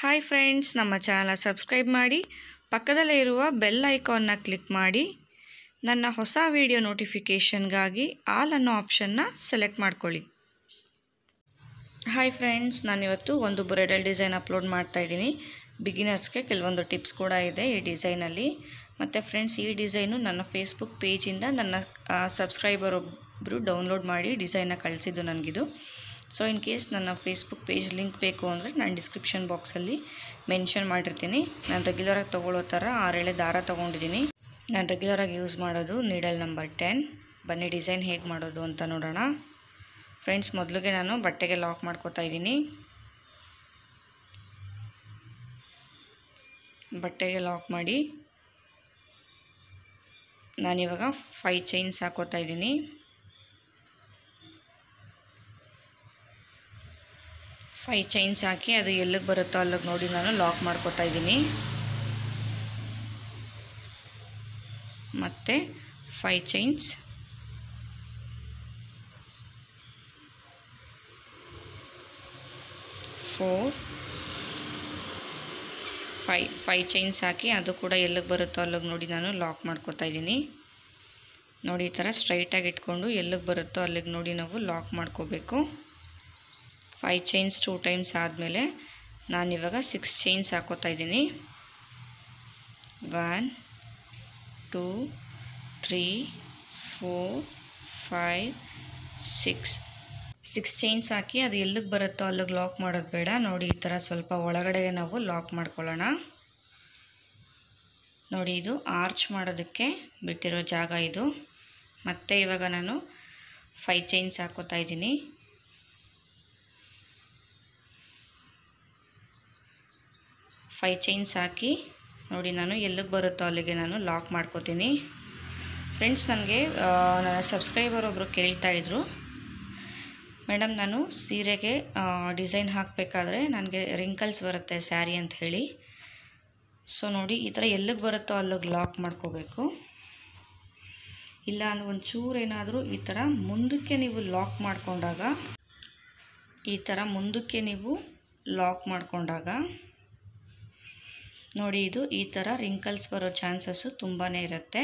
hi friends ನಮ್ಮ channel subscribe ಮಾಡಿ ಪಕ್ಕದಲ್ಲೇ ಇರುವ ಬೆಲ್ ಐಕಾನ್ನ ಕ್ಲಿಕ್ ಮಾಡಿ ನನ್ನ ಹೊಸ ವಿಡಿಯೋ ನೋಟಿಫಿಕೇಷನ್ಗಾಗಿ ಆಲ್ ಅನ್ನೋ ಆಪ್ಷನ್ನ ಸೆಲೆಕ್ಟ್ ಮಾಡ್ಕೊಳ್ಳಿ ಹಾಯ್ ಫ್ರೆಂಡ್ಸ್ ನಾನಿವತ್ತು ಒಂದು ಬ್ರೈಡಲ್ ಡಿಸೈನ್ ಅಪ್ಲೋಡ್ ಮಾಡ್ತಾಯಿದ್ದೀನಿ ಬಿಗಿನರ್ಸ್ಗೆ ಕೆಲವೊಂದು ಟಿಪ್ಸ್ ಕೂಡ ಇದೆ ಈ ಡಿಸೈನಲ್ಲಿ ಮತ್ತು ಫ್ರೆಂಡ್ಸ್ ಈ ಡಿಸೈನು ನನ್ನ ಫೇಸ್ಬುಕ್ ಪೇಜಿಂದ ನನ್ನ ಸಬ್ಸ್ಕ್ರೈಬರ್ ಒಬ್ಬರು ಡೌನ್ಲೋಡ್ ಮಾಡಿ ಡಿಸೈನ್ನ ಕಳಿಸಿದ್ದು ನನಗಿದು ಸೊ ಇನ್ ಕೇಸ್ ನನ್ನ ಫೇಸ್ಬುಕ್ ಪೇಜ್ ಲಿಂಕ್ ಬೇಕು ಅಂದರೆ ನಾನು ಡಿಸ್ಕ್ರಿಪ್ಷನ್ ಬಾಕ್ಸಲ್ಲಿ ಮೆನ್ಷನ್ ಮಾಡಿರ್ತೀನಿ ನಾನು ರೆಗ್ಯುಲರಾಗಿ ತೊಗೊಳ್ಳೋ ಥರ ಆರೇಳೆ ದಾರ ತೊಗೊಂಡಿದ್ದೀನಿ ನಾನು ರೆಗ್ಯುಲರಾಗಿ ಯೂಸ್ ಮಾಡೋದು ನೀಡಲ್ ನಂಬರ್ ಟೆನ್ ಬನ್ನಿ ಡಿಸೈನ್ ಹೇಗೆ ಮಾಡೋದು ಅಂತ ನೋಡೋಣ ಫ್ರೆಂಡ್ಸ್ ಮೊದಲಿಗೆ ನಾನು ಬಟ್ಟೆಗೆ ಲಾಕ್ ಮಾಡ್ಕೋತಾ ಇದ್ದೀನಿ ಬಟ್ಟೆಗೆ ಲಾಕ್ ಮಾಡಿ ನಾನಿವಾಗ ಫೈ ಚೈನ್ಸ್ ಹಾಕೋತಾ ಇದ್ದೀನಿ ಫೈ ಚೈನ್ಸ್ ಹಾಕಿ ಅದು ಎಲ್ಲಿಗೆ ಬರುತ್ತೋ ಅಲ್ಲಿಗೆ ನೋಡಿ ನಾನು ಲಾಕ್ ಮಾಡ್ಕೋತಾ ಇದ್ದೀನಿ ಮತ್ತು five chains four five five chains ಹಾಕಿ ಅದು ಕೂಡ ಎಲ್ಲಿಗೆ ಬರುತ್ತೋ ಅಲ್ಲಿಗೆ ನೋಡಿ ನಾನು ಲಾಕ್ ಮಾಡ್ಕೋತಾ ಇದ್ದೀನಿ ನೋಡಿ ಈ ಥರ ಸ್ಟ್ರೈಟಾಗಿ ಇಟ್ಕೊಂಡು ಎಲ್ಲಿಗೆ ಬರುತ್ತೋ ಅಲ್ಲಿಗೆ ನೋಡಿ ನಾವು ಲಾಕ್ ಮಾಡ್ಕೋಬೇಕು ಫೈವ್ ಚೈನ್ಸ್ ಟೂ ಟೈಮ್ಸ್ ಆದಮೇಲೆ ನಾನಿವಾಗ ಸಿಕ್ಸ್ ಚೈನ್ಸ್ ಹಾಕೋತಾ ಇದ್ದೀನಿ one two three four five six six chains ಹಾಕಿ ಅದು ಎಲ್ಲಿಗೆ ಬರುತ್ತೋ ಅಲ್ಲಿಗೆ ಲಾಕ್ ಮಾಡೋದು ಬೇಡ ನೋಡಿ ಈ ಥರ ಸ್ವಲ್ಪ ಒಳಗಡೆಗೆ ನಾವು ಲಾಕ್ ಮಾಡ್ಕೊಳ್ಳೋಣ ನೋಡಿ ಇದು ಆರ್ಚ್ ಮಾಡೋದಕ್ಕೆ ಬಿಟ್ಟಿರೋ ಜಾಗ ಇದು ಮತ್ತೆ ಇವಾಗ ನಾನು ಫೈ ಚೈನ್ಸ್ ಹಾಕೋತಾ ಇದ್ದೀನಿ ಫೈ ಚೈನ್ಸ್ ಹಾಕಿ ನೋಡಿ ನಾನು ಎಲ್ಲಿಗೆ ಬರುತ್ತೋ ಅಲ್ಲಿಗೆ ನಾನು ಲಾಕ್ ಮಾಡ್ಕೋತೀನಿ ಫ್ರೆಂಡ್ಸ್ ನನಗೆ ನನ್ನ ಸಬ್ಸ್ಕ್ರೈಬರ್ ಒಬ್ಬರು ಕೇಳ್ತಾಯಿದ್ರು ಮೇಡಮ್ ನಾನು ಸೀರೆಗೆ ಡಿಸೈನ್ ಹಾಕಬೇಕಾದ್ರೆ ನನಗೆ ರಿಂಕಲ್ಸ್ ಬರುತ್ತೆ ಸ್ಯಾರಿ ಅಂತ ಹೇಳಿ ಸೊ ನೋಡಿ ಈ ಥರ ಎಲ್ಲಿಗೆ ಬರುತ್ತೋ ಅಲ್ಲಿಗೆ ಲಾಕ್ ಮಾಡ್ಕೋಬೇಕು ಇಲ್ಲ ಅಂದರೆ ಒಂಚೂರು ಏನಾದರೂ ಈ ಥರ ಮುಂದಕ್ಕೆ ನೀವು ಲಾಕ್ ಮಾಡಿಕೊಂಡಾಗ ಈ ಥರ ಮುಂದಕ್ಕೆ ನೀವು ಲಾಕ್ ಮಾಡಿಕೊಂಡಾಗ ನೋಡಿ ಇದು ಈ ಥರ ರಿಂಕಲ್ಸ್ ಬರೋ ಚಾನ್ಸಸ್ಸು ತುಂಬಾ ಇರುತ್ತೆ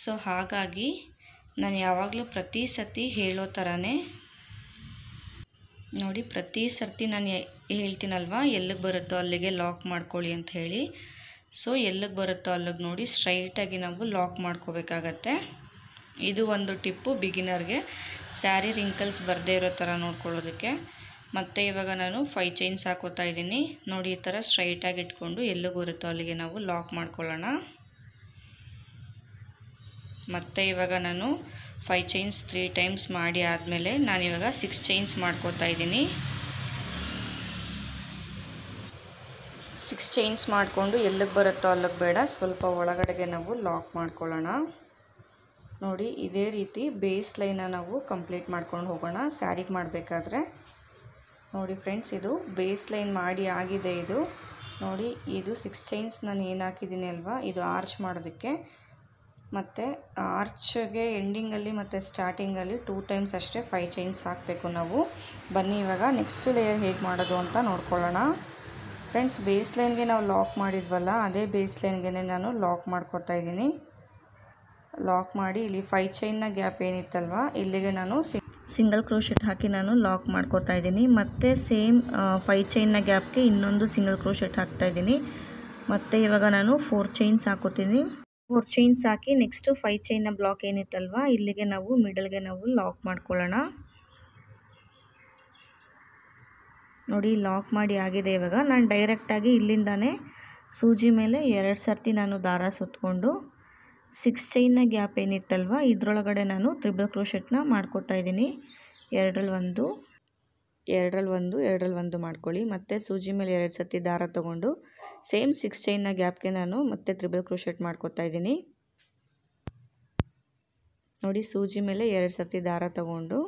ಸೊ ಹಾಗಾಗಿ ನಾನು ಯಾವಾಗಲೂ ಪ್ರತಿ ಸರ್ತಿ ಹೇಳೋ ಥರನೇ ನೋಡಿ ಪ್ರತಿ ಸರ್ತಿ ನಾನು ಹೇಳ್ತೀನಲ್ವಾ ಎಲ್ಲಿಗೆ ಬರುತ್ತೋ ಅಲ್ಲಿಗೆ ಲಾಕ್ ಮಾಡ್ಕೊಳ್ಳಿ ಅಂತ ಹೇಳಿ ಸೊ ಎಲ್ಲಿಗೆ ಬರುತ್ತೋ ಅಲ್ಲಿಗೆ ನೋಡಿ ಸ್ಟ್ರೈಟಾಗಿ ನಾವು ಲಾಕ್ ಮಾಡ್ಕೋಬೇಕಾಗತ್ತೆ ಇದು ಒಂದು ಟಿಪ್ಪು ಬಿಗಿನರ್ಗೆ ಸ್ಯಾರಿ ರಿಂಕಲ್ಸ್ ಬರದೇ ಇರೋ ಥರ ನೋಡ್ಕೊಳ್ಳೋದಕ್ಕೆ ಮತ್ತು ಇವಾಗ ನಾನು ಫೈ ಚೈನ್ಸ್ ಹಾಕೋತಾ ಇದ್ದೀನಿ ನೋಡಿ ಈ ಥರ ಸ್ಟ್ರೈಟಾಗಿ ಇಟ್ಕೊಂಡು ಎಲ್ಲಿಗೆ ಬರುತ್ತೋ ಅಲ್ಲಿಗೆ ನಾವು ಲಾಕ್ ಮಾಡ್ಕೊಳ್ಳೋಣ ಮತ್ತು ಇವಾಗ ನಾನು ಫೈ ಚೈನ್ಸ್ ತ್ರೀ ಟೈಮ್ಸ್ ಮಾಡಿ ಆದಮೇಲೆ ನಾನಿವಾಗ ಸಿಕ್ಸ್ ಚೈನ್ಸ್ ಮಾಡ್ಕೋತಾ ಇದ್ದೀನಿ ಸಿಕ್ಸ್ ಚೈನ್ಸ್ ಮಾಡಿಕೊಂಡು ಎಲ್ಲಿಗೆ ಬರುತ್ತೋ ಅಲ್ಲಿಗೆ ಬೇಡ ಸ್ವಲ್ಪ ಒಳಗಡೆಗೆ ನಾವು ಲಾಕ್ ಮಾಡ್ಕೊಳ್ಳೋಣ ನೋಡಿ ಇದೇ ರೀತಿ ಬೇಸ್ ಲೈನ ನಾವು ಕಂಪ್ಲೀಟ್ ಮಾಡ್ಕೊಂಡು ಹೋಗೋಣ ಸ್ಯಾರಿಗೆ ಮಾಡಬೇಕಾದ್ರೆ ನೋಡಿ ಫ್ರೆಂಡ್ಸ್ ಇದು ಬೇಸ್ ಲೈನ್ ಮಾಡಿ ಆಗಿದೆ ಇದು ನೋಡಿ ಇದು ಸಿಕ್ಸ್ ಚೈನ್ಸ್ ನಾನು ಏನು ಹಾಕಿದ್ದೀನಿ ಅಲ್ವಾ ಇದು ಆರ್ಚ್ ಮಾಡೋದಕ್ಕೆ ಮತ್ತು ಆರ್ಚ್ಗೆ ಎಂಡಿಂಗಲ್ಲಿ ಮತ್ತು ಸ್ಟಾರ್ಟಿಂಗಲ್ಲಿ ಟೂ ಟೈಮ್ಸ್ ಅಷ್ಟೇ ಫೈವ್ ಚೈನ್ಸ್ ಹಾಕಬೇಕು ನಾವು ಬನ್ನಿ ಇವಾಗ ನೆಕ್ಸ್ಟ್ ಲೇಯರ್ ಹೇಗೆ ಮಾಡೋದು ಅಂತ ನೋಡ್ಕೊಳ್ಳೋಣ ಫ್ರೆಂಡ್ಸ್ ಬೇಸ್ ಲೈನ್ಗೆ ನಾವು ಲಾಕ್ ಮಾಡಿದ್ವಲ್ಲ ಅದೇ ಬೇಸ್ ಲೈನ್ಗೆ ನಾನು ಲಾಕ್ ಮಾಡ್ಕೊತಾ ಇದ್ದೀನಿ ಲಾಕ್ ಮಾಡಿ ಇಲ್ಲಿ ಫೈ ಚೈನ್ನ ಗ್ಯಾಪ್ ಏನಿತ್ತಲ್ವ ಇಲ್ಲಿಗೆ ನಾನು ಸಿ ಸಿಂಗಲ್ ಕ್ರೋಶೆಟ್ ಹಾಕಿ ನಾನು ಲಾಕ್ ಮಾಡ್ಕೋತಾ ಇದ್ದೀನಿ ಮತ್ತು ಸೇಮ್ ಫೈವ್ ಚೈನ್ನ ಗ್ಯಾಪ್ಗೆ ಇನ್ನೊಂದು ಸಿಂಗಲ್ ಕ್ರೋಶೆಟ್ ಹಾಕ್ತಾ ಇದ್ದೀನಿ ಮತ್ತು ಇವಾಗ ನಾನು ಫೋರ್ ಚೈನ್ಸ್ ಹಾಕೋತೀನಿ ಫೋರ್ ಚೈನ್ಸ್ ಹಾಕಿ ನೆಕ್ಸ್ಟ್ ಫೈವ್ ಚೈನ್ನ ಬ್ಲಾಕ್ ಏನಿತ್ತಲ್ವ ಇಲ್ಲಿಗೆ ನಾವು ಮಿಡಲ್ಗೆ ನಾವು ಲಾಕ್ ಮಾಡ್ಕೊಳ್ಳೋಣ ನೋಡಿ ಲಾಕ್ ಮಾಡಿ ಆಗಿದೆ ಇವಾಗ ನಾನು ಡೈರೆಕ್ಟಾಗಿ ಇಲ್ಲಿಂದಾನೇ ಸೂಜಿ ಮೇಲೆ ಎರಡು ಸರ್ತಿ ನಾನು ದಾರ ಸುತ್ತಕೊಂಡು ಸಿಕ್ಸ್ ಚೈನ್ನ ಗ್ಯಾಪ್ ಏನಿತ್ತಲ್ವ ಇದ್ರೊಳಗಡೆ ನಾನು ತ್ರಿಬಲ್ ಕ್ರೋಶೆಟ್ನ ಮಾಡ್ಕೊತಾ ಇದ್ದೀನಿ ಎರಡರಲ್ಲಿ ಒಂದು ಎರಡರಲ್ಲಿ ಒಂದು ಎರಡರಲ್ಲಿ ಒಂದು ಮಾಡ್ಕೊಳ್ಳಿ ಮತ್ತು ಸೂಜಿ ಮೇಲೆ ಎರಡು ಸತಿ ದಾರ ತೊಗೊಂಡು ಸೇಮ್ ಸಿಕ್ಸ್ ಚೈನ್ನ ಗ್ಯಾಪ್ಗೆ ನಾನು ಮತ್ತೆ ತ್ರಿಬಲ್ ಕ್ರೋಶೆಟ್ ಮಾಡ್ಕೊತಾ ಇದ್ದೀನಿ ನೋಡಿ ಸೂಜಿ ಮೇಲೆ ಎರಡು ಸರ್ತಿ ದಾರ ತಗೊಂಡು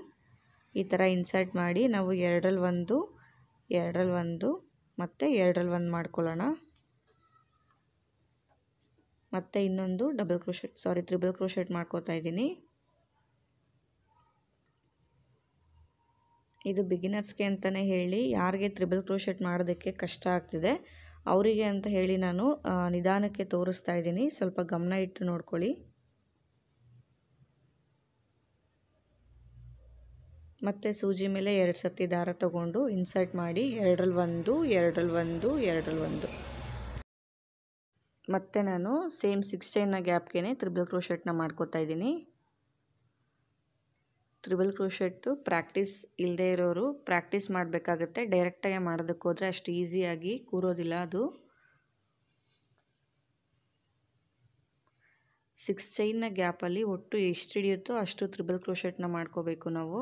ಈ ಥರ ಇನ್ಸರ್ಟ್ ಮಾಡಿ ನಾವು ಎರಡರಲ್ಲಿ ಒಂದು ಎರಡರಲ್ಲಿ ಒಂದು ಮತ್ತು ಎರಡರಲ್ಲಿ ಒಂದು ಮಾಡ್ಕೊಳ್ಳೋಣ ಮತ್ತು ಇನ್ನೊಂದು double crochet sorry triple crochet ಮಾಡ್ಕೋತಾ ಇದ್ದೀನಿ ಇದು ಬಿಗಿನರ್ಸ್ಗೆ ಅಂತಲೇ ಹೇಳಿ ಯಾರಿಗೆ ತ್ರಿಬಲ್ ಕ್ರೋಶೆಟ್ ಮಾಡೋದಕ್ಕೆ ಕಷ್ಟ ಆಗ್ತಿದೆ ಅವರಿಗೆ ಅಂತ ಹೇಳಿ ನಾನು ನಿಧಾನಕ್ಕೆ ತೋರಿಸ್ತಾ ಇದ್ದೀನಿ ಸ್ವಲ್ಪ ಗಮನ ಇಟ್ಟು ನೋಡ್ಕೊಳ್ಳಿ ಮತ್ತು ಸೂಜಿ ಮೇಲೆ ಎರಡು ಸರ್ತಿ ದಾರ ತಗೊಂಡು ಇನ್ಸರ್ಟ್ ಮಾಡಿ ಎರಡರಲ್ಲಿ ಒಂದು ಎರಡರಲ್ಲಿ ಒಂದು ಎರಡರಲ್ಲಿ ಒಂದು ಮತ್ತೆ ನಾನು ಸೇಮ್ ಸಿಕ್ಸ್ ಚೈನ್ನ ಗ್ಯಾಪ್ಗೆ ತ್ರಿಬಲ್ ಕ್ರೋಶೆಟ್ನ ಮಾಡ್ಕೋತಾ ಇದ್ದೀನಿ ತ್ರಿಬಲ್ ಕ್ರೋಶೆಟ್ಟು ಪ್ರಾಕ್ಟೀಸ್ ಇಲ್ಲದೆ ಇರೋರು ಪ್ರಾಕ್ಟೀಸ್ ಮಾಡಬೇಕಾಗತ್ತೆ ಡೈರೆಕ್ಟಾಗಿ ಮಾಡೋದಕ್ಕೆ ಹೋದರೆ ಅಷ್ಟು ಈಸಿಯಾಗಿ ಕೂರೋದಿಲ್ಲ ಅದು ಸಿಕ್ಸ್ ಚೈನ್ನ ಗ್ಯಾಪಲ್ಲಿ ಒಟ್ಟು ಎಷ್ಟು ಹಿಡಿಯುತ್ತೋ ಅಷ್ಟು ತ್ರಿಬಲ್ ಕ್ರೋಶೆಟ್ನ ಮಾಡ್ಕೋಬೇಕು ನಾವು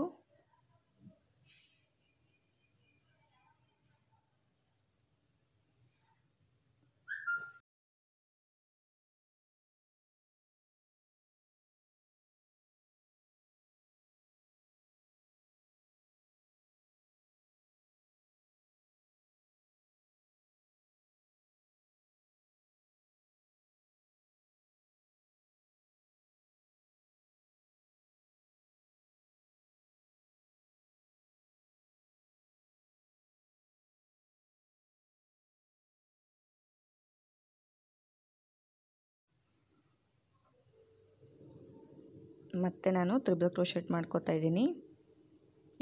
ಮತ್ತು ನಾನು ತ್ರಿಬಲ್ ಕ್ರೋಶೆಟ್ ಮಾಡ್ಕೋತಾ ಇದ್ದೀನಿ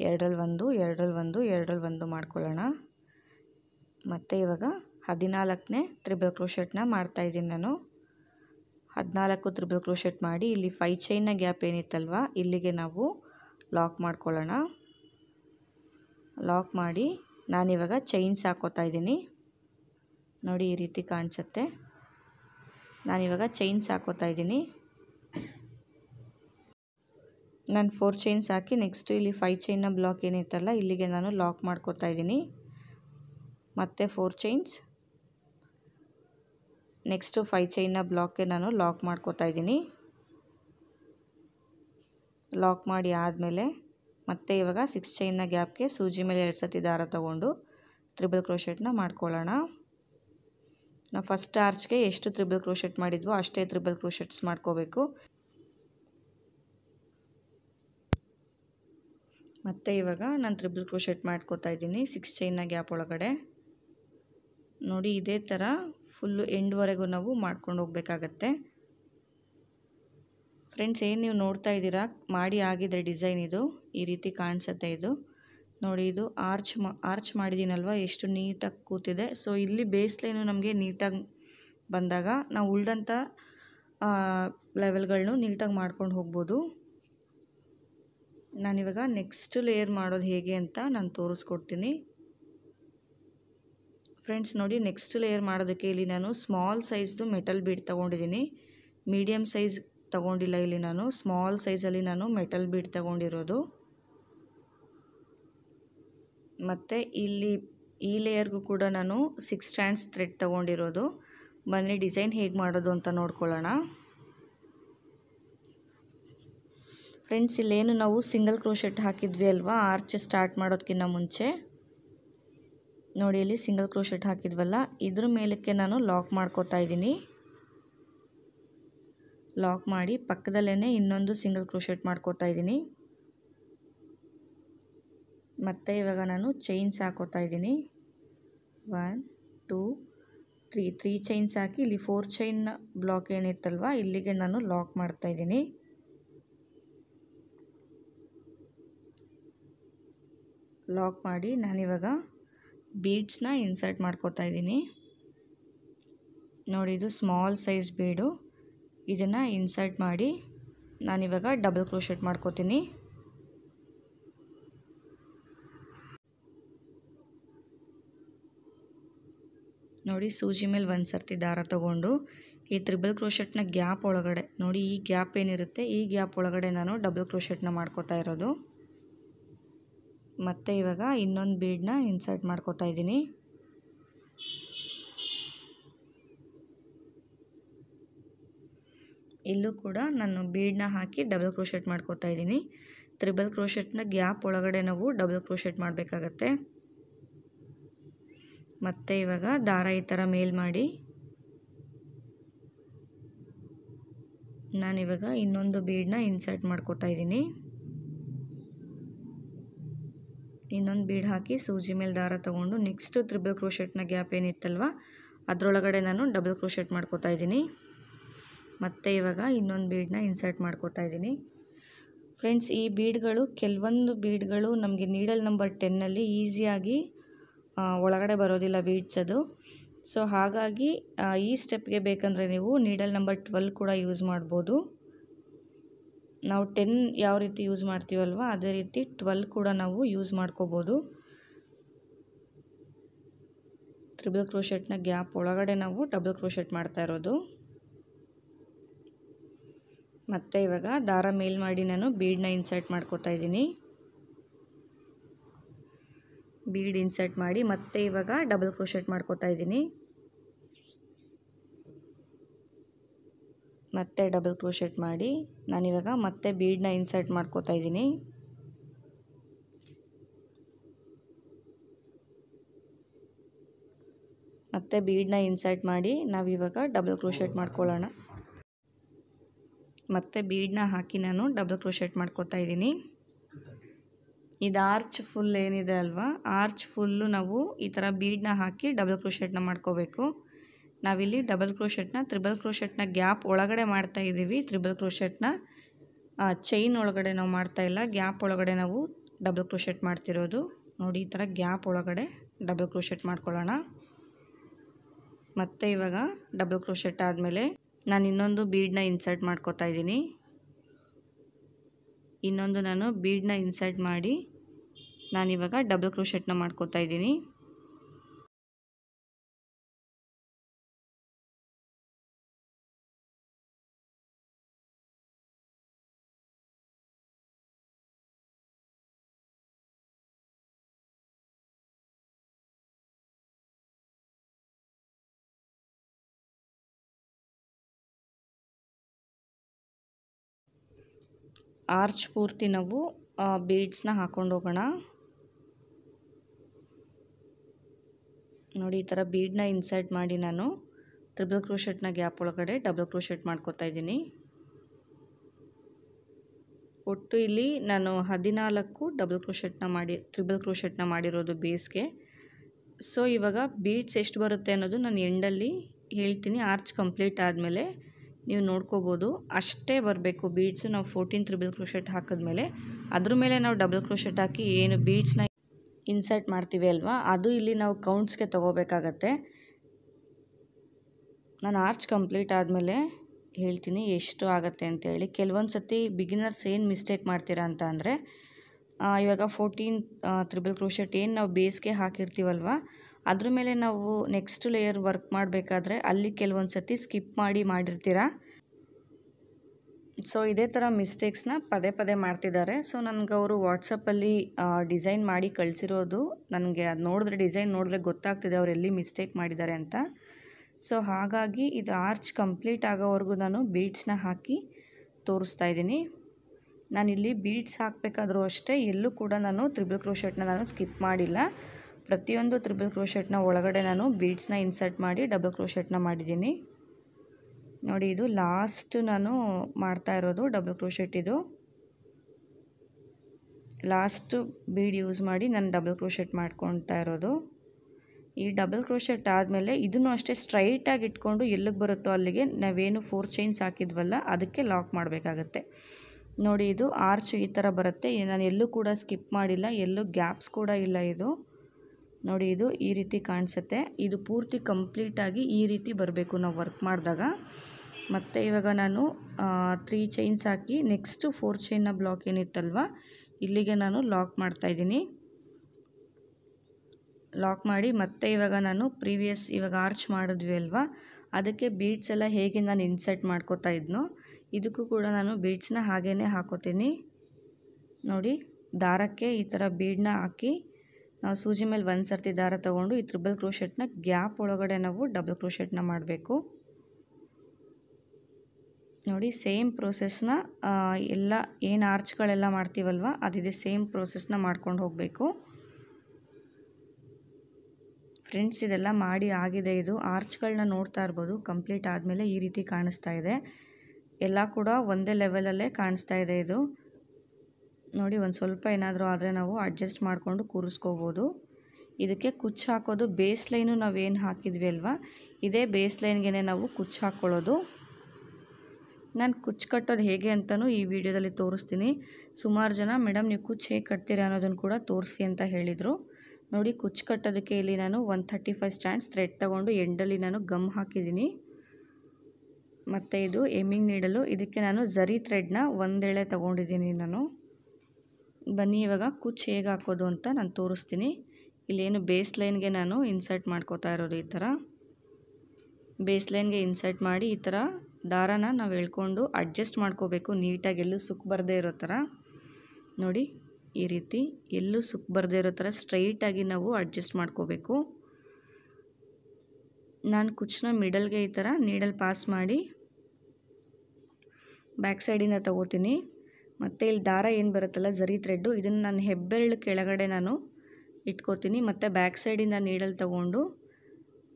ಎರಡರಲ್ಲಿ ಒಂದು ಎರಡರಲ್ಲಿ ಒಂದು ಎರಡರಲ್ಲಿ ಒಂದು ಮಾಡ್ಕೊಳ್ಳೋಣ ಮತ್ತು ಇವಾಗ ಹದಿನಾಲ್ಕನೇ ತ್ರಿಬಲ್ ಕ್ರೋಶೆಟ್ನ ಮಾಡ್ತಾಯಿದ್ದೀನಿ ನಾನು ಹದಿನಾಲ್ಕು ತ್ರಿಬಲ್ ಕ್ರೋಶೆಟ್ ಮಾಡಿ ಇಲ್ಲಿ ಫೈ ಚೈನ್ನ ಗ್ಯಾಪ್ ಏನಿತ್ತಲ್ವ ಇಲ್ಲಿಗೆ ನಾವು ಲಾಕ್ ಮಾಡ್ಕೊಳ್ಳೋಣ ಲಾಕ್ ಮಾಡಿ ನಾನಿವಾಗ ಚೈನ್ಸ್ ಹಾಕೋತಾ ಇದ್ದೀನಿ ನೋಡಿ ಈ ರೀತಿ ಕಾಣಿಸುತ್ತೆ ನಾನಿವಾಗ ಚೈನ್ಸ್ ಹಾಕೋತಾ ಇದ್ದೀನಿ ನಾನು ಫೋರ್ ಚೈನ್ಸ್ ಹಾಕಿ ನೆಕ್ಸ್ಟ್ ಇಲ್ಲಿ ಫೈವ್ ಚೈನ್ನ ಬ್ಲಾಕ್ ಏನೈತಲ್ಲ ಇಲ್ಲಿಗೆ ನಾನು ಲಾಕ್ ಮಾಡ್ಕೋತಾ ಇದ್ದೀನಿ ಮತ್ತೆ ಫೋರ್ ಚೈನ್ಸ್ ನೆಕ್ಸ್ಟು ಫೈವ್ ಚೈನ್ನ ಬ್ಲಾಕ್ಗೆ ನಾನು ಲಾಕ್ ಮಾಡ್ಕೋತಾ ಇದ್ದೀನಿ ಲಾಕ್ ಮಾಡಿ ಆದಮೇಲೆ ಮತ್ತೆ ಇವಾಗ ಸಿಕ್ಸ್ ಚೈನ್ನ ಗ್ಯಾಪ್ಗೆ ಸೂಜಿ ಮೇಲೆ ಎರಡು ಸತಿ ದಾರ ತೊಗೊಂಡು ತ್ರಿಬಲ್ ಕ್ರೋಶೆಟ್ನ ಮಾಡ್ಕೊಳ್ಳೋಣ ನಾವು ಫಸ್ಟ್ ಆರ್ಚ್ಗೆ ಎಷ್ಟು ತ್ರಿಬಲ್ ಕ್ರೋಶೆಟ್ ಮಾಡಿದ್ವೋ ಅಷ್ಟೇ ತ್ರಿಬಲ್ ಕ್ರೋಶೆಟ್ಸ್ ಮಾಡ್ಕೋಬೇಕು ಮತ್ತು ಇವಾಗ ನಾನು ತ್ರಿಬಲ್ ಕ್ರೋಶೆಟ್ ಮಾಡ್ಕೋತಾ ಇದ್ದೀನಿ ಸಿಕ್ಸ್ ಚೈನ್ನ ಗ್ಯಾಪ್ ಒಳಗಡೆ ನೋಡಿ ಇದೇ ಥರ ಫುಲ್ಲು ಎಂಡ್ವರೆಗೂ ನಾವು ಮಾಡ್ಕೊಂಡು ಹೋಗಬೇಕಾಗತ್ತೆ ಫ್ರೆಂಡ್ಸ್ ಏನು ನೀವು ನೋಡ್ತಾ ಇದ್ದೀರಾ ಮಾಡಿ ಆಗಿದೆ ಡಿಸೈನ್ ಇದು ಈ ರೀತಿ ಕಾಣಿಸುತ್ತೆ ಇದು ನೋಡಿ ಇದು ಆರ್ಚ್ ಮಾ ಆರ್ಚ್ ಮಾಡಿದ್ದೀನಲ್ವ ಎಷ್ಟು ನೀಟಾಗಿ ಕೂತಿದೆ ಸೊ ಇಲ್ಲಿ ಬೇಸ್ಲೈನು ನಮಗೆ ನೀಟಾಗಿ ಬಂದಾಗ ನಾವು ಉಳ್ದಂಥ ಲೆವೆಲ್ಗಳನ್ನೂ ನೀಟಾಗಿ ಮಾಡ್ಕೊಂಡು ಹೋಗ್ಬೋದು ನಾನಿವಾಗ ನೆಕ್ಸ್ಟ್ ಲೇಯರ್ ಮಾಡೋದು ಹೇಗೆ ಅಂತ ನಾನು ತೋರಿಸ್ಕೊಡ್ತೀನಿ ಫ್ರೆಂಡ್ಸ್ ನೋಡಿ ನೆಕ್ಸ್ಟ್ ಲೇಯರ್ ಮಾಡೋದಕ್ಕೆ ಇಲ್ಲಿ ನಾನು ಸ್ಮಾಲ್ ಸೈಜ್ದು ಮೆಟಲ್ ಬೀಡ್ ತೊಗೊಂಡಿದ್ದೀನಿ ಮೀಡಿಯಮ್ ಸೈಜ್ ತೊಗೊಂಡಿಲ್ಲ ಇಲ್ಲಿ ನಾನು ಸ್ಮಾಲ್ ಸೈಜಲ್ಲಿ ನಾನು ಮೆಟಲ್ ಬೀಡ್ ತೊಗೊಂಡಿರೋದು ಮತ್ತು ಇಲ್ಲಿ ಈ ಲೇಯರ್ಗೂ ಕೂಡ ನಾನು ಸಿಕ್ಸ್ ಸ್ಟ್ಯಾಂಡ್ಸ್ ಥ್ರೆಡ್ ತೊಗೊಂಡಿರೋದು ಬನ್ನಿ ಡಿಸೈನ್ ಹೇಗೆ ಮಾಡೋದು ಅಂತ ನೋಡ್ಕೊಳ್ಳೋಣ ಫ್ರೆಂಡ್ಸ್ ಇಲ್ಲೇನು ನಾವು ಸಿಂಗಲ್ ಕ್ರೋಶೆಟ್ ಹಾಕಿದ್ವಿ ಅಲ್ವಾ ಆರ್ಚ್ ಸ್ಟಾರ್ಟ್ ಮಾಡೋದಕ್ಕಿಂತ ಮುಂಚೆ ನೋಡಿ ಇಲ್ಲಿ ಸಿಂಗಲ್ ಕ್ರೋಶೆಟ್ ಹಾಕಿದ್ವಲ್ಲ ಇದ್ರ ಮೇಲಕ್ಕೆ ನಾನು ಲಾಕ್ ಮಾಡ್ಕೋತಾ ಇದ್ದೀನಿ ಲಾಕ್ ಮಾಡಿ ಪಕ್ಕದಲ್ಲೇ ಇನ್ನೊಂದು ಸಿಂಗಲ್ ಕ್ರೋಶೆಟ್ ಮಾಡ್ಕೋತಾ ಇದ್ದೀನಿ ಮತ್ತು ಇವಾಗ ನಾನು ಚೈನ್ಸ್ ಹಾಕೋತಾ ಇದ್ದೀನಿ one two three three chains ಹಾಕಿ ಇಲ್ಲಿ ಫೋರ್ ಚೈನ್ ಬ್ಲಾಕ್ ಏನಿತ್ತಲ್ವ ಇಲ್ಲಿಗೆ ನಾನು ಲಾಕ್ ಮಾಡ್ತಾಯಿದ್ದೀನಿ ಲಾಕ್ ಮಾಡಿ ನಾನಿವಾಗ ಬೀಡ್ಸ್ನ ಇನ್ಸರ್ಟ್ ಮಾಡ್ಕೋತಾ ಇದ್ದೀನಿ ನೋಡಿ ಇದು ಸ್ಮಾಲ್ ಸೈಜ್ ಬೀಡು ಇದನ್ನು ಇನ್ಸರ್ಟ್ ಮಾಡಿ ನಾನಿವಾಗ ಡಬಲ್ ಕ್ರೋಶೆಟ್ ಮಾಡ್ಕೋತೀನಿ ನೋಡಿ ಸೂಜಿ ಮೇಲೆ ಒಂದು ಸರ್ತಿ ದಾರ ತಗೊಂಡು ಈ ತ್ರಿಬಲ್ ಕ್ರೋಶೆಟ್ನ ಗ್ಯಾಪ್ ಒಳಗಡೆ ನೋಡಿ ಈ ಗ್ಯಾಪ್ ಏನಿರುತ್ತೆ ಈ ಗ್ಯಾಪ್ ಒಳಗಡೆ ನಾನು ಡಬಲ್ ಕ್ರೋಶೆಟ್ನ ಮಾಡ್ಕೋತಾ ಇರೋದು ಮತ್ತು ಇವಾಗ ಇನ್ನೊಂದು ಬೀಡನ್ನ ಇನ್ಸರ್ಟ್ ಮಾಡ್ಕೋತಾ ಇದ್ದೀನಿ ಇಲ್ಲೂ ಕೂಡ ನಾನು ಬೀಡನ್ನ ಹಾಕಿ ಡಬಲ್ ಕ್ರೋಶೆಟ್ ಮಾಡ್ಕೋತಾ ಇದ್ದೀನಿ ತ್ರಿಬಲ್ ಕ್ರೋಶೆಟ್ನ ಗ್ಯಾಪ್ ಒಳಗಡೆ ನಾವು ಡಬಲ್ ಕ್ರೋಶೆಟ್ ಮಾಡಬೇಕಾಗತ್ತೆ ಮತ್ತು ಇವಾಗ ದಾರ ಈ ಥರ ಮೇಲ್ ಮಾಡಿ ನಾನಿವಾಗ ಇನ್ನೊಂದು ಬೀಡನ್ನ ಇನ್ಸರ್ಟ್ ಮಾಡ್ಕೋತಾ ಇದ್ದೀನಿ ಇನ್ನೊಂದು ಬೀಡ್ ಹಾಕಿ ಸೂಜಿ ಮೇಲೆ ದಾರ ತೊಗೊಂಡು ನೆಕ್ಸ್ಟು ತ್ರಿಬಲ್ ಕ್ರೋಶೆಟ್ನ ಗ್ಯಾಪ್ ಏನಿತ್ತಲ್ವ ಅದರೊಳಗಡೆ ನಾನು ಡಬಲ್ ಕ್ರೋಶೆಟ್ ಮಾಡ್ಕೋತಾ ಇದ್ದೀನಿ ಮತ್ತು ಇವಾಗ ಇನ್ನೊಂದು ಬೀಡನ್ನ ಇನ್ಸರ್ಟ್ ಮಾಡ್ಕೋತಾ ಇದ್ದೀನಿ ಫ್ರೆಂಡ್ಸ್ ಈ ಬೀಡ್ಗಳು ಕೆಲವೊಂದು ಬೀಡ್ಗಳು ನಮಗೆ ನೀಡಲ್ ನಂಬರ್ ಟೆನ್ನಲ್ಲಿ ಈಸಿಯಾಗಿ ಒಳಗಡೆ ಬರೋದಿಲ್ಲ ಬೀಡ್ಸ್ ಅದು ಸೊ ಹಾಗಾಗಿ ಈ ಸ್ಟೆಪ್ಗೆ ಬೇಕಂದರೆ ನೀವು ನೀಡಲ್ ನಂಬರ್ ಟ್ವೆಲ್ ಕೂಡ ಯೂಸ್ ಮಾಡ್ಬೋದು ನಾವು ಟೆನ್ ಯಾವ ರೀತಿ ಯೂಸ್ ಮಾಡ್ತೀವಲ್ವ ಅದೇ ರೀತಿ ಟ್ವೆಲ್ ಕೂಡ ನಾವು ಯೂಸ್ ಮಾಡ್ಕೋಬೋದು ತ್ರಿಬಲ್ ಕ್ರೋಶೆಟ್ನ ಗ್ಯಾಪ್ ಒಳಗಡೆ ನಾವು ಡಬಲ್ ಕ್ರೋಶೆಟ್ ಮಾಡ್ತಾ ಇರೋದು ಮತ್ತು ಇವಾಗ ದಾರ ಮೇಲ್ ಮಾಡಿ ನಾನು ಬೀಡನ್ನ ಇನ್ಸರ್ಟ್ ಮಾಡ್ಕೋತಾ ಇದ್ದೀನಿ ಬೀಡ್ ಇನ್ಸರ್ಟ್ ಮಾಡಿ ಮತ್ತೆ ಇವಾಗ ಡಬಲ್ ಕ್ರೋಶೆಟ್ ಮಾಡ್ಕೋತಾ ಇದ್ದೀನಿ ಮತ್ತೆ ಡಬಲ್ ಕ್ರೋಶೆಟ್ ಮಾಡಿ ನಾನಿವಾಗ ಮತ್ತೆ ಬೀಡನ್ನ ಇನ್ಸರ್ಟ್ ಮಾಡ್ಕೋತಾ ಇದ್ದೀನಿ ಮತ್ತೆ ಬೀಡನ್ನ ಇನ್ಸರ್ಟ್ ಮಾಡಿ ನಾವಿವಾಗ ಡಬಲ್ ಕ್ರೋಶೆಟ್ ಮಾಡ್ಕೊಳ್ಳೋಣ ಮತ್ತೆ ಬೀಡನ್ನ ಹಾಕಿ ನಾನು ಡಬಲ್ ಕ್ರೋಶೆಟ್ ಮಾಡ್ಕೋತಾ ಇದ್ದೀನಿ ಇದು ಆರ್ಚ್ ಫುಲ್ ಏನಿದೆ ಅಲ್ವಾ ಆರ್ಚ್ ಫುಲ್ಲು ನಾವು ಈ ಥರ ಬೀಡನ್ನ ಹಾಕಿ ಡಬಲ್ ಕ್ರೋಶೆಟ್ನ ಮಾಡ್ಕೋಬೇಕು ನಾವಿಲ್ಲಿ ಡಬಲ್ ಕ್ರೋಶೆಟ್ನ ತ್ರಿಬಲ್ ಕ್ರೋಶೆಟ್ನ ಗ್ಯಾಪ್ ಒಳಗಡೆ ಮಾಡ್ತಾ ಇದ್ದೀವಿ ತ್ರಿಬಲ್ ಕ್ರೋಶೆಟ್ನ ಚೈನ್ ಒಳಗಡೆ ನಾವು ಮಾಡ್ತಾ ಇಲ್ಲ ಗ್ಯಾಪ್ ಒಳಗಡೆ ನಾವು ಡಬಲ್ ಕ್ರೋಶೆಟ್ ಮಾಡ್ತಿರೋದು ನೋಡಿ ಈ ಥರ ಗ್ಯಾಪ್ ಒಳಗಡೆ ಡಬಲ್ ಕ್ರೋಶೆಟ್ ಮಾಡ್ಕೊಳ್ಳೋಣ ಮತ್ತು ಇವಾಗ ಡಬಲ್ ಕ್ರೋಶೆಟ್ ಆದಮೇಲೆ ನಾನು ಇನ್ನೊಂದು ಬೀಡನ್ನ ಇನ್ಸರ್ಟ್ ಮಾಡ್ಕೋತಾ ಇದ್ದೀನಿ ಇನ್ನೊಂದು ನಾನು ಬೀಡನ್ನ ಇನ್ಸರ್ಟ್ ಮಾಡಿ ನಾನಿವಾಗ ಡಬಲ್ ಕ್ರೋಶೆಟ್ನ ಮಾಡ್ಕೋತಾ ಇದ್ದೀನಿ ಆರ್ಚ್ ಪೂರ್ತಿ ನಾವು ಬೀಡ್ಸ್ನ ಹಾಕೊಂಡು ಹೋಗೋಣ ನೋಡಿ ಈ ಥರ ಬೀಡನ್ನ ಇನ್ಸರ್ಟ್ ಮಾಡಿ ನಾನು ತ್ರಿಬಲ್ ಕ್ರೋಶೆಟ್ನ ಗ್ಯಾಪ್ ಒಳಗಡೆ ಡಬಲ್ ಕ್ರೋಶೆಟ್ ಮಾಡ್ಕೋತಾ ಇದ್ದೀನಿ ಒಟ್ಟು ಇಲ್ಲಿ ನಾನು ಹದಿನಾಲ್ಕು ಡಬಲ್ ಕ್ರೋಶೆಟ್ನ ಮಾಡಿ ತ್ರಿಬಲ್ ಕ್ರೋಶೆಟ್ನ ಮಾಡಿರೋದು ಬೇಸ್ಗೆ ಸೊ ಇವಾಗ ಬೀಡ್ಸ್ ಎಷ್ಟು ಬರುತ್ತೆ ಅನ್ನೋದು ನಾನು ಎಂಡಲ್ಲಿ ಹೇಳ್ತೀನಿ ಆರ್ಚ್ ಕಂಪ್ಲೀಟ್ ಆದಮೇಲೆ ನೀವು ನೋಡ್ಕೋಬೋದು ಅಷ್ಟೇ ಬರಬೇಕು ಬೀಡ್ಸು ನಾವು ಫೋರ್ಟೀನ್ ತ್ರಿಬಲ್ ಕ್ರೋಶೆಟ್ ಹಾಕಿದ್ಮೇಲೆ ಅದ್ರ ಮೇಲೆ ನಾವು ಡಬಲ್ ಕ್ರೋಶೆಟ್ ಹಾಕಿ ಏನು ಬೀಡ್ಸ್ನ ಇನ್ಸರ್ಟ್ ಮಾಡ್ತೀವಿ ಅಲ್ವಾ ಅದು ಇಲ್ಲಿ ನಾವು ಕೌಂಟ್ಸ್ಗೆ ತೊಗೋಬೇಕಾಗತ್ತೆ ನಾನು ಆರ್ಚ್ ಕಂಪ್ಲೀಟ್ ಆದಮೇಲೆ ಹೇಳ್ತೀನಿ ಎಷ್ಟು ಆಗುತ್ತೆ ಅಂತೇಳಿ ಕೆಲವೊಂದು ಸತಿ ಬಿಗಿನರ್ಸ್ ಏನು ಮಿಸ್ಟೇಕ್ ಮಾಡ್ತೀರಾ ಅಂತ ಅಂದರೆ ಇವಾಗ ಫೋರ್ಟೀನ್ ತ್ರಿಬಲ್ ಕ್ರೋಶೆಟ್ ಏನು ನಾವು ಬೇಸ್ಗೆ ಹಾಕಿರ್ತೀವಲ್ವಾ ಅದ್ರ ಮೇಲೆ ನಾವು ನೆಕ್ಸ್ಟ್ ಲೇಯರ್ ವರ್ಕ್ ಮಾಡಬೇಕಾದ್ರೆ ಅಲ್ಲಿ ಕೆಲವೊಂದು ಸತಿ ಸ್ಕಿಪ್ ಮಾಡಿ ಮಾಡಿರ್ತೀರ ಸೊ ಇದೇ ಥರ ಮಿಸ್ಟೇಕ್ಸ್ನ ಪದೇ ಪದೇ ಮಾಡ್ತಿದ್ದಾರೆ ಸೊ ನನಗೆ ಅವರು ವಾಟ್ಸಪ್ಪಲ್ಲಿ ಡಿಸೈನ್ ಮಾಡಿ ಕಳಿಸಿರೋದು ನನಗೆ ಅದು ನೋಡಿದ್ರೆ ಡಿಸೈನ್ ನೋಡಿದ್ರೆ ಗೊತ್ತಾಗ್ತಿದೆ ಅವ್ರು ಎಲ್ಲಿ ಮಿಸ್ಟೇಕ್ ಮಾಡಿದ್ದಾರೆ ಅಂತ ಸೊ ಹಾಗಾಗಿ ಇದು ಆರ್ಚ್ ಕಂಪ್ಲೀಟ್ ಆಗೋವರೆಗೂ ನಾನು ಬೀಡ್ಸ್ನ ಹಾಕಿ ತೋರಿಸ್ತಾ ಇದ್ದೀನಿ ನಾನಿಲ್ಲಿ ಬೀಡ್ಸ್ ಹಾಕಬೇಕಾದ್ರೂ ಅಷ್ಟೇ ಎಲ್ಲೂ ಕೂಡ ನಾನು ತ್ರಿಬಲ್ ಕ್ರೋ ಶರ್ಟ್ನ ನಾನು ಸ್ಕಿಪ್ ಮಾಡಿಲ್ಲ ಪ್ರತಿಯೊಂದು ತ್ರಿಬಲ್ ಕ್ರೋಶೆಟ್ನ ಒಳಗಡೆ ನಾನು ಬೀಡ್ಸ್ನ ಇನ್ಸರ್ಟ್ ಮಾಡಿ ಡಬಲ್ ಕ್ರೋಶೆಟ್ನ ಮಾಡಿದ್ದೀನಿ ನೋಡಿ ಇದು ಲಾಸ್ಟ್ ನಾನು ಮಾಡ್ತಾ ಇರೋದು ಡಬಲ್ ಕ್ರೋಶೆಟ್ ಇದು ಲಾಸ್ಟ್ ಬೀಡ್ ಯೂಸ್ ಮಾಡಿ ನಾನು ಡಬಲ್ ಕ್ರೋಶೆಟ್ ಮಾಡ್ಕೊಳ್ತಾ ಇರೋದು ಈ ಡಬಲ್ ಕ್ರೋಶೆಟ್ ಆದಮೇಲೆ ಇದನ್ನು ಅಷ್ಟೇ ಸ್ಟ್ರೈಟಾಗಿ ಇಟ್ಕೊಂಡು ಎಲ್ಲಿಗೆ ಬರುತ್ತೋ ಅಲ್ಲಿಗೆ ನಾವೇನು ಫೋರ್ ಚೈನ್ಸ್ ಹಾಕಿದ್ವಲ್ಲ ಅದಕ್ಕೆ ಲಾಕ್ ಮಾಡಬೇಕಾಗತ್ತೆ ನೋಡಿ ಇದು ಆರ್ಚ್ ಈ ಥರ ಬರುತ್ತೆ ನಾನು ಎಲ್ಲೂ ಕೂಡ ಸ್ಕಿಪ್ ಮಾಡಿಲ್ಲ ಎಲ್ಲೂ ಗ್ಯಾಪ್ಸ್ ಕೂಡ ಇಲ್ಲ ಇದು ನೋಡಿ ಇದು ಈ ರೀತಿ ಕಾಣಿಸುತ್ತೆ ಇದು ಪೂರ್ತಿ ಕಂಪ್ಲೀಟಾಗಿ ಈ ರೀತಿ ಬರಬೇಕು ನಾವು ವರ್ಕ್ ಮಾಡಿದಾಗ ಮತ್ತು ಇವಾಗ ನಾನು ತ್ರೀ ಚೈನ್ಸ್ ಹಾಕಿ ನೆಕ್ಸ್ಟು ಫೋರ್ ಚೈನ್ನ ಬ್ಲಾಕ್ ಏನಿತ್ತಲ್ವ ಇಲ್ಲಿಗೆ ನಾನು ಲಾಕ್ ಮಾಡ್ತಾಯಿದ್ದೀನಿ ಲಾಕ್ ಮಾಡಿ ಮತ್ತೆ ಇವಾಗ ನಾನು ಪ್ರೀವಿಯಸ್ ಇವಾಗ ಆರ್ಚ್ ಮಾಡಿದ್ವಿ ಅಲ್ವಾ ಅದಕ್ಕೆ ಬೀಡ್ಸ್ ಎಲ್ಲ ಹೇಗೆ ನಾನು ಇನ್ಸರ್ಟ್ ಮಾಡ್ಕೋತಾ ಇದ್ನೋ ಇದಕ್ಕೂ ಕೂಡ ನಾನು ಬೀಡ್ಸ್ನ ಹಾಗೇ ಹಾಕೋತೀನಿ ನೋಡಿ ದಾರಕ್ಕೆ ಈ ಥರ ಬೀಡನ್ನ ಹಾಕಿ ನಾವು ಸೂಜಿ ಮೇಲೆ ಒಂದು ಸರ್ತಿ ದಾರ ತೊಗೊಂಡು ಈ ತ್ರಿಬಲ್ ಕ್ರೋಶೆಟ್ನ ಗ್ಯಾಪ್ ಒಳಗಡೆ ನಾವು ಡಬಲ್ ಕ್ರೋಶೆಟ್ನ ಮಾಡಬೇಕು ನೋಡಿ ಸೇಮ್ ಪ್ರೋಸೆಸ್ನ ಎಲ್ಲ ಏನು ಆರ್ಚ್ಗಳೆಲ್ಲ ಮಾಡ್ತೀವಲ್ವ ಅದಿದೆ ಸೇಮ್ ಪ್ರೋಸೆಸ್ನ ಮಾಡ್ಕೊಂಡು ಹೋಗಬೇಕು ಫ್ರೆಂಡ್ಸ್ ಇದೆಲ್ಲ ಮಾಡಿ ಆಗಿದೆ ಇದು ಆರ್ಚ್ಗಳನ್ನ ನೋಡ್ತಾ ಇರ್ಬೋದು ಕಂಪ್ಲೀಟ್ ಆದಮೇಲೆ ಈ ರೀತಿ ಕಾಣಿಸ್ತಾ ಇದೆ ಎಲ್ಲ ಕೂಡ ಒಂದೇ ಲೆವೆಲಲ್ಲೇ ಕಾಣಿಸ್ತಾ ಇದೆ ಇದು ನೋಡಿ ಒಂದು ಸ್ವಲ್ಪ ಏನಾದರೂ ಆದರೆ ನಾವು ಅಡ್ಜಸ್ಟ್ ಮಾಡಿಕೊಂಡು ಕೂರಿಸ್ಕೋಬೋದು ಇದಕ್ಕೆ ಕುಚ್ಚು ಹಾಕೋದು ಬೇಸ್ ಲೈನು ಏನು ಹಾಕಿದ್ವಿ ಅಲ್ವಾ ಇದೇ ಬೇಸ್ ಲೈನ್ಗೆ ನಾವು ಕುಚ್ಚು ಹಾಕ್ಕೊಳ್ಳೋದು ನಾನು ಕುಚ್ಚು ಕಟ್ಟೋದು ಹೇಗೆ ಅಂತಲೂ ಈ ವಿಡಿಯೋದಲ್ಲಿ ತೋರಿಸ್ತೀನಿ ಸುಮಾರು ಜನ ಮೇಡಮ್ ನೀವು ಕುಚ್ಚು ಹೇಗೆ ಕಟ್ತೀರಾ ಅನ್ನೋದನ್ನು ಕೂಡ ತೋರಿಸಿ ಅಂತ ಹೇಳಿದರು ನೋಡಿ ಕುಚ್ಚು ಕಟ್ಟೋದಕ್ಕೆ ಇಲ್ಲಿ ನಾನು one thirty five stands thread ತಗೊಂಡು ಎಂಡಲ್ಲಿ ನಾನು ಗಮ್ ಹಾಕಿದ್ದೀನಿ ಮತ್ತು ಇದು ಎಮ್ಮಿಂಗ್ ನೀಡಲು ಇದಕ್ಕೆ ನಾನು ಝರಿ ಥ್ರೆಡ್ನ ಒಂದೆಳೆ ತೊಗೊಂಡಿದ್ದೀನಿ ನಾನು ಬನ್ನಿ ಇವಾಗ ಕುಚ್ ಹೇಗೆ ಹಾಕೋದು ಅಂತ ನಾನು ತೋರಿಸ್ತೀನಿ ಇಲ್ಲೇನು ಬೇಸ್ ಲೈನ್ಗೆ ನಾನು ಇನ್ಸರ್ಟ್ ಮಾಡ್ಕೋತಾ ಇರೋದು ಈ ಥರ ಬೇಸ್ ಲೈನ್ಗೆ ಇನ್ಸರ್ಟ್ ಮಾಡಿ ಈ ಥರ ದಾರಾನ ನಾವು ಎಳ್ಕೊಂಡು ಅಡ್ಜಸ್ಟ್ ಮಾಡ್ಕೋಬೇಕು ನೀಟಾಗಿ ಎಲ್ಲೂ ಸುಕ್ ಬರದೇ ಇರೋ ಥರ ನೋಡಿ ಈ ರೀತಿ ಎಲ್ಲೂ ಸುಕ್ ಬರದೇ ಇರೋ ಥರ ಸ್ಟ್ರೈಟಾಗಿ ನಾವು ಅಡ್ಜಸ್ಟ್ ಮಾಡ್ಕೋಬೇಕು ನಾನು ಕುಚ್ಚನ್ನ ಮಿಡಲ್ಗೆ ಈ ಥರ ನೀಡಲ್ ಪಾಸ್ ಮಾಡಿ ಬ್ಯಾಕ್ ಸೈಡಿಂದ ತಗೋತೀನಿ ಮತ್ತು ಇಲ್ಲಿ ದಾರ ಏನು ಬರುತ್ತಲ್ಲ ಝರಿ ಥ್ರೆಡ್ಡು ಇದನ್ನು ನಾನು ಹೆಬ್ಬೆರಳು ಕೆಳಗಡೆ ನಾನು ಇಟ್ಕೋತೀನಿ ಮತ್ತು ಬ್ಯಾಕ್ ಸೈಡಿಂದ ನೀಡಲ್ ತಗೊಂಡು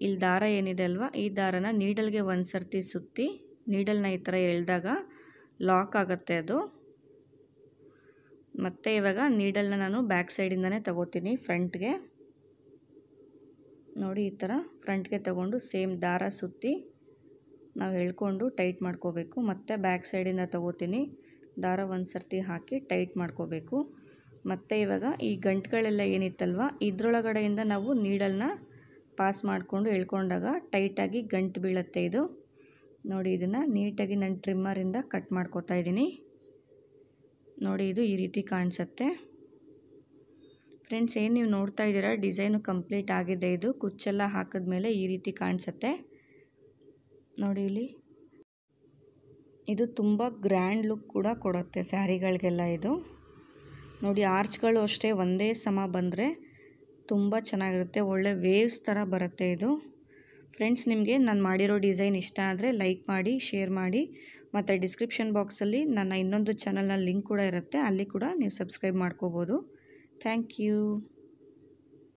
ಇಲ್ಲಿ ದಾರ ಏನಿದೆ ಅಲ್ವಾ ಈ ದಾರನ ನೀಡಲ್ಗೆ ಒಂದು ಸರ್ತಿ ಸುತ್ತಿ ನೀಡಲ್ನ ಈ ಥರ ಎಳೆದಾಗ ಲಾಕ್ ಆಗುತ್ತೆ ಅದು ಮತ್ತು ಇವಾಗ ನೀಡಲ್ನ ನಾನು ಬ್ಯಾಕ್ ಸೈಡಿಂದನೇ ತಗೋತೀನಿ ಫ್ರಂಟ್ಗೆ ನೋಡಿ ಈ ಥರ ಫ್ರಂಟ್ಗೆ ತಗೊಂಡು ಸೇಮ್ ದಾರ ಸುತ್ತಿ ನಾವು ಎಳ್ಕೊಂಡು ಟೈಟ್ ಮಾಡ್ಕೋಬೇಕು ಮತ್ತು ಬ್ಯಾಕ್ ಸೈಡಿಂದ ತಗೋತೀನಿ ದಾರ ಒಂದು ಸರ್ತಿ ಹಾಕಿ ಟೈಟ್ ಮಾಡ್ಕೋಬೇಕು ಮತ್ತು ಇವಾಗ ಈ ಗಂಟುಗಳೆಲ್ಲ ಏನಿತ್ತಲ್ವ ಇದರೊಳಗಡೆಯಿಂದ ನಾವು ನೀಡಲ್ನ ಪಾಸ್ ಮಾಡಿಕೊಂಡು ಎಳ್ಕೊಂಡಾಗ ಟೈಟಾಗಿ ಗಂಟು ಬೀಳತ್ತೆ ಇದು ನೋಡಿ ಇದನ್ನು ನೀಟಾಗಿ ನಾನು ಟ್ರಿಮ್ಮರಿಂದ ಕಟ್ ಮಾಡ್ಕೋತಾ ಇದ್ದೀನಿ ನೋಡಿ ಇದು ಈ ರೀತಿ ಕಾಣಿಸುತ್ತೆ ಫ್ರೆಂಡ್ಸ್ ಏನು ನೀವು ನೋಡ್ತಾ ಇದ್ದೀರಾ ಡಿಸೈನು ಕಂಪ್ಲೀಟ್ ಆಗಿದೆ ಇದು ಕುಚ್ಚೆಲ್ಲ ಹಾಕಿದ್ಮೇಲೆ ಈ ರೀತಿ ಕಾಣಿಸುತ್ತೆ ನೋಡಿ ಇಲ್ಲಿ ಇದು ತುಂಬ ಗ್ರ್ಯಾಂಡ್ ಲುಕ್ ಕೂಡ ಕೊಡುತ್ತೆ ಸ್ಯಾರಿಗಳಿಗೆಲ್ಲ ಇದು ನೋಡಿ ಆರ್ಚ್ಗಳು ಅಷ್ಟೇ ಒಂದೇ ಸಮ ಬಂದರೆ ತುಂಬ ಚೆನ್ನಾಗಿರುತ್ತೆ ಒಳ್ಳೆ ವೇವ್ಸ್ ಥರ ಬರುತ್ತೆ ಇದು ಫ್ರೆಂಡ್ಸ್ ನಿಮಗೆ ನಾನು ಮಾಡಿರೋ ಡಿಸೈನ್ ಇಷ್ಟ ಆದರೆ ಲೈಕ್ ಮಾಡಿ ಶೇರ್ ಮಾಡಿ ಮತ್ತು ಡಿಸ್ಕ್ರಿಪ್ಷನ್ ಬಾಕ್ಸಲ್ಲಿ ನನ್ನ ಇನ್ನೊಂದು ಚಾನಲ್ನ ಲಿಂಕ್ ಕೂಡ ಇರುತ್ತೆ ಅಲ್ಲಿ ಕೂಡ ನೀವು ಸಬ್ಸ್ಕ್ರೈಬ್ ಮಾಡ್ಕೋಬೋದು ಥ್ಯಾಂಕ್ ಯು